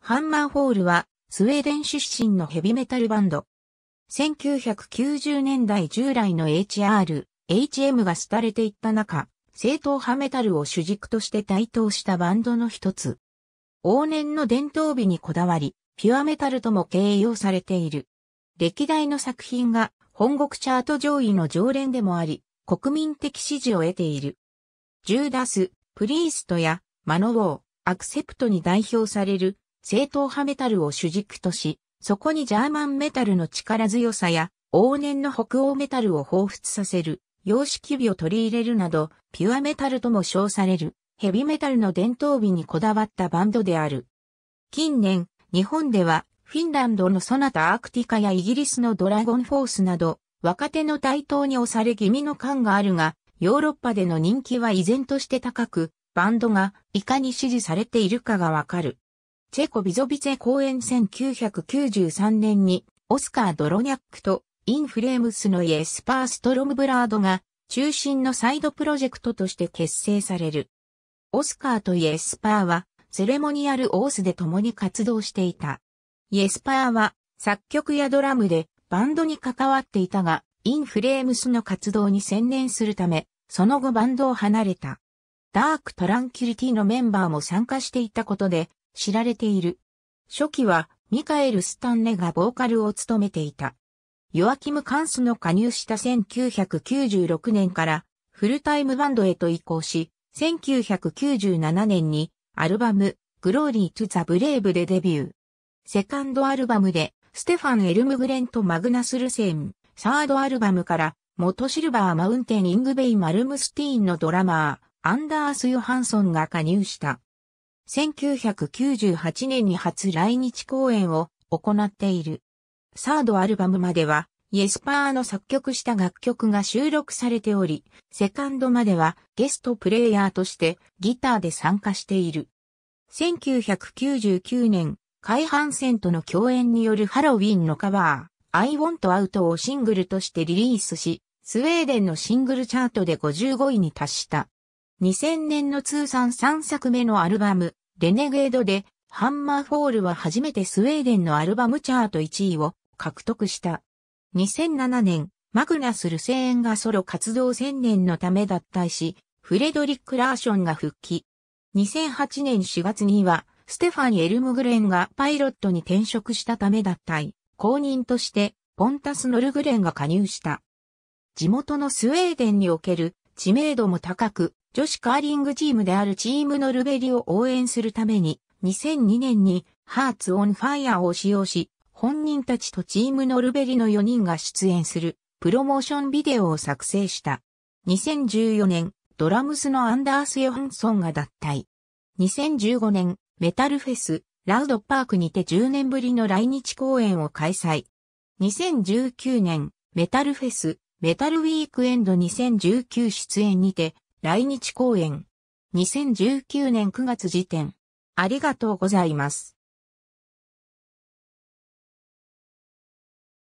ハンマーホールは、スウェーデン出身のヘビメタルバンド。1990年代従来の HR、HM が廃れていった中、正統派メタルを主軸として台頭したバンドの一つ。往年の伝統美にこだわり、ピュアメタルとも形容されている。歴代の作品が本国チャート上位の常連でもあり、国民的支持を得ている。ジューダス、プリーストやマノウォー、アクセプトに代表される正統派メタルを主軸とし、そこにジャーマンメタルの力強さや、往年の北欧メタルを彷彿させる、様式美を取り入れるなど、ピュアメタルとも称される、ヘビメタルの伝統美にこだわったバンドである。近年、日本では、フィンランドのソナタアークティカやイギリスのドラゴンフォースなど、若手の台頭に押され気味の感があるが、ヨーロッパでの人気は依然として高く、バンドがいかに支持されているかがわかる。チェコビゾビチェ公演1993年に、オスカー・ドロニャックと、インフレームスのイエスパー・ストロムブラードが、中心のサイドプロジェクトとして結成される。オスカーとイエスパーは、セレモニアルオースで共に活動していた。イエスパーは、作曲やドラムで、バンドに関わっていたが、インフレームスの活動に専念するため、その後バンドを離れた。ダーク・トランキュリティのメンバーも参加していたことで、知られている。初期はミカエル・スタンネがボーカルを務めていた。ヨアキム・カンスの加入した1996年からフルタイムバンドへと移行し、1997年にアルバムグローリー・トゥ・ザ・ブレイブでデビュー。セカンドアルバムでステファン・エルムグレント・マグナス・ルセン、サードアルバムから元シルバー・マウンテン・イングベイ・マルムスティーンのドラマー、アンダース・ヨハンソンが加入した。1998年に初来日公演を行っている。サードアルバムまでは、イエスパーの作曲した楽曲が収録されており、セカンドまではゲストプレイヤーとしてギターで参加している。1999年、海半戦との共演によるハロウィンのカバー、I Want Out をシングルとしてリリースし、スウェーデンのシングルチャートで55位に達した。2000年の通算3作目のアルバム、レネゲードで、ハンマーフォールは初めてスウェーデンのアルバムチャート1位を獲得した。2007年、マグナス・ルセーンがソロ活動1000年のため脱退し、フレドリック・ラーションが復帰。2008年4月には、ステファン・エルムグレンがパイロットに転職したため脱退、公認として、ポンタス・ノルグレンが加入した。地元のスウェーデンにおける知名度も高く、女子カーリングチームであるチームノルベリを応援するために、2002年にハーツオンファイアを使用し、本人たちとチームノルベリの4人が出演するプロモーションビデオを作成した。2014年、ドラムスのアンダース・ヨハンソンが脱退。2015年、メタルフェス、ラウドパークにて10年ぶりの来日公演を開催。2019年、メタルフェス、メタルウィークエンド2019出演にて、来日公演。2019年9月時点。ありがとうございます。